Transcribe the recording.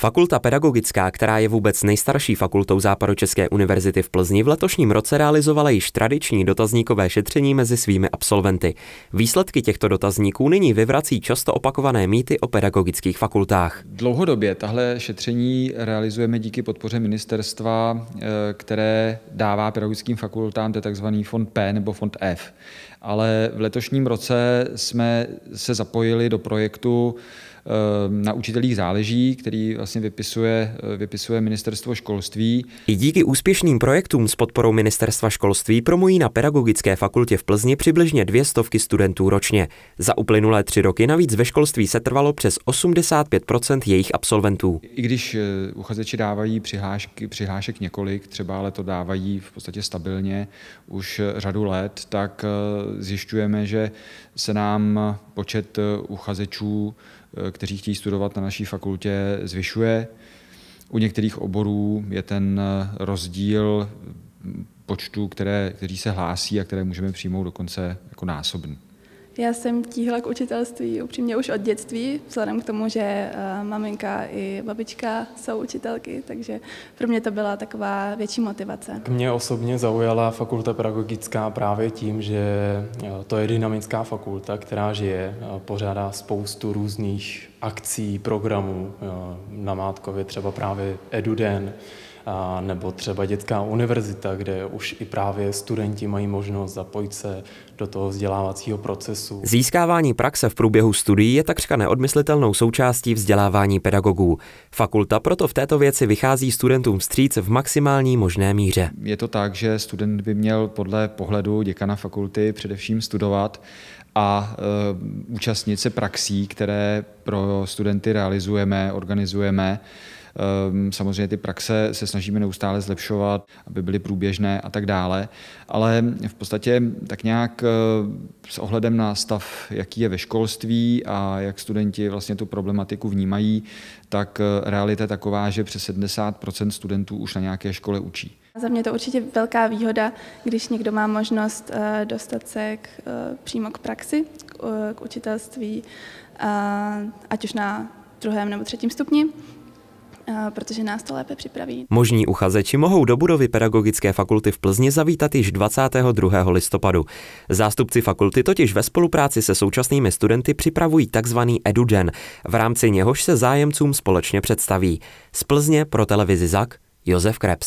Fakulta pedagogická, která je vůbec nejstarší fakultou Západočeské univerzity v Plzni, v letošním roce realizovala již tradiční dotazníkové šetření mezi svými absolventy. Výsledky těchto dotazníků nyní vyvrací často opakované mýty o pedagogických fakultách. Dlouhodobě tahle šetření realizujeme díky podpoře ministerstva, eh, které dává pedagogickým fakultám, tzv. takzvaný fond P nebo fond F. Ale v letošním roce jsme se zapojili do projektu Eh, na učitelích záleží, který vlastně vypisuje, eh, vypisuje ministerstvo školství. I díky úspěšným projektům s podporou ministerstva školství promují na pedagogické fakultě v Plzni přibližně dvě stovky studentů ročně. Za uplynulé tři roky navíc ve školství se trvalo přes 85% jejich absolventů. I když eh, uchazeči dávají přihlášky, přihlášek několik, třeba ale to dávají v podstatě stabilně už řadu let, tak zjišťujeme, že se nám počet uchazečů Eh, kteří chtějí studovat na naší fakultě, zvyšuje. U některých oborů je ten eh, rozdíl počtu, které, kteří se hlásí a které můžeme přijmout dokonce jako násobný. Já jsem tíhla k učitelství upřímně už od dětství, vzhledem k tomu, že eh, maminka i babička jsou učitelky, takže pro mě to byla taková větší motivace. Mě osobně zaujala fakulta pedagogická právě tím, že eh, to je dynamická fakulta, která žije, eh, pořádá spoustu různých akcí, programů, na Mátkově třeba právě EduDen, a nebo třeba dětská univerzita, kde už i právě studenti mají možnost zapojit se do toho vzdělávacího procesu. Získávání praxe v průběhu studií je takřka neodmyslitelnou součástí vzdělávání pedagogů. Fakulta proto v této věci vychází studentům vstříc v maximální možné míře. Je to tak, že student by měl podle pohledu děkana fakulty především studovat a e, účastnit se praxí, které pro studenty realizujeme, organizujeme. Ehm, samozřejmě ty praxe se snažíme neustále zlepšovat, aby byly průběžné a tak dále, ale v podstatě tak nějak eh, s ohledem na stav, jaký je ve školství a jak studenti vlastně tu problematiku vnímají, tak eh, realita je taková, že přes 70% studentů už na nějaké škole učí. Za mě to určitě velká výhoda, když někdo má možnost eh, dostat se k, přímo k praxi, k učitelství, ať už na druhém nebo třetím stupni, Eh, protože nás to lépe připraví. Možní uchazeči mohou do budovy Pedagogické fakulty v Plzni zavítat již 22. listopadu. Zástupci fakulty totiž ve spolupráci se současnými studenty připravují tzv. EduDen, v rámci něhož se zájemcům společně představí. Z Plzně pro televizi ZAK Josef Krebs.